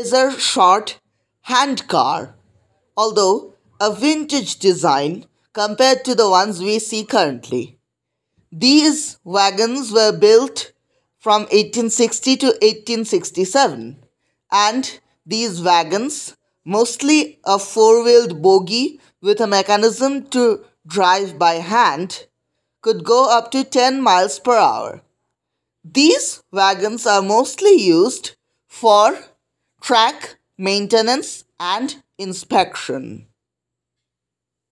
is a short hand car, although a vintage design compared to the ones we see currently. These wagons were built from 1860 to 1867, and these wagons, mostly a four wheeled bogie with a mechanism to drive by hand, could go up to 10 miles per hour. These wagons are mostly used for track, maintenance, and inspection.